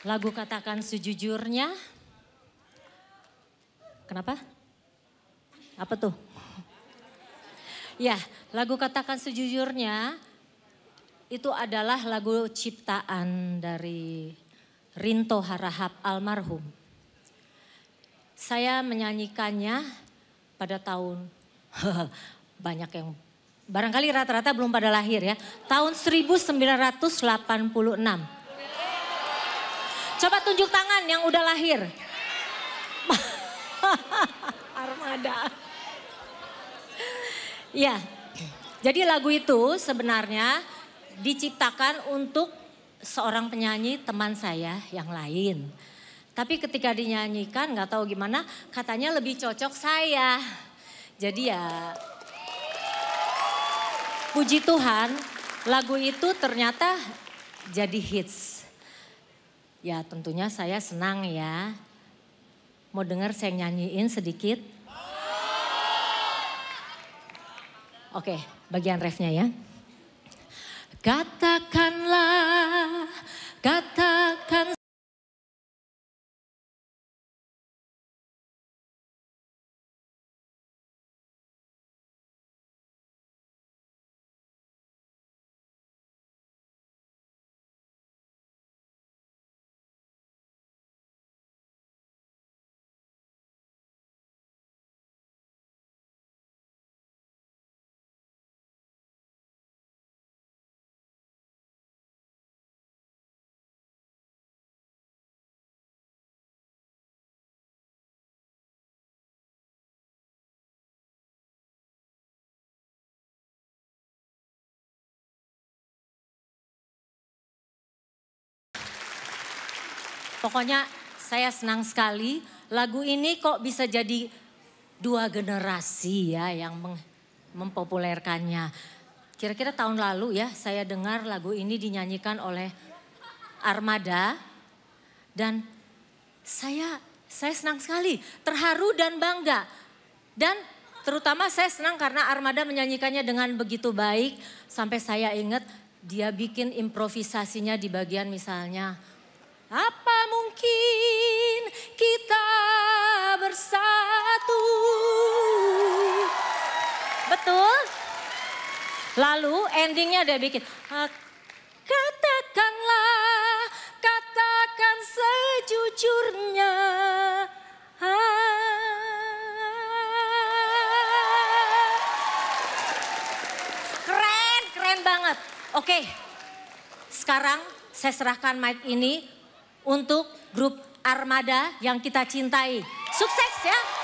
Lagu katakan sejujurnya. Kenapa? Apa tuh? Ya, lagu katakan sejujurnya itu adalah lagu ciptaan dari Rinto Harahap almarhum. Saya menyanyikannya pada tahun banyak yang barangkali rata-rata belum pada lahir ya, tahun 1986. Coba tunjuk tangan yang udah lahir. Armada. Ya, jadi lagu itu sebenarnya diciptakan untuk seorang penyanyi teman saya yang lain. Tapi ketika dinyanyikan gak tahu gimana katanya lebih cocok saya. Jadi ya Puji Tuhan, lagu itu ternyata jadi hits. Ya tentunya saya senang ya. Mau dengar saya nyanyiin sedikit? Oke, bagian refnya ya. Katakanlah Pokoknya saya senang sekali lagu ini kok bisa jadi dua generasi ya yang mempopulerkannya. Kira-kira tahun lalu ya saya dengar lagu ini dinyanyikan oleh Armada dan saya saya senang sekali, terharu dan bangga. Dan terutama saya senang karena Armada menyanyikannya dengan begitu baik sampai saya ingat dia bikin improvisasinya di bagian misalnya apa makin kita bersatu. Betul? Lalu endingnya ada bikin. Ah, katakanlah, katakan sejujurnya. Keren, keren banget. Oke, sekarang saya serahkan mic ini untuk grup Armada yang kita cintai. Sukses ya!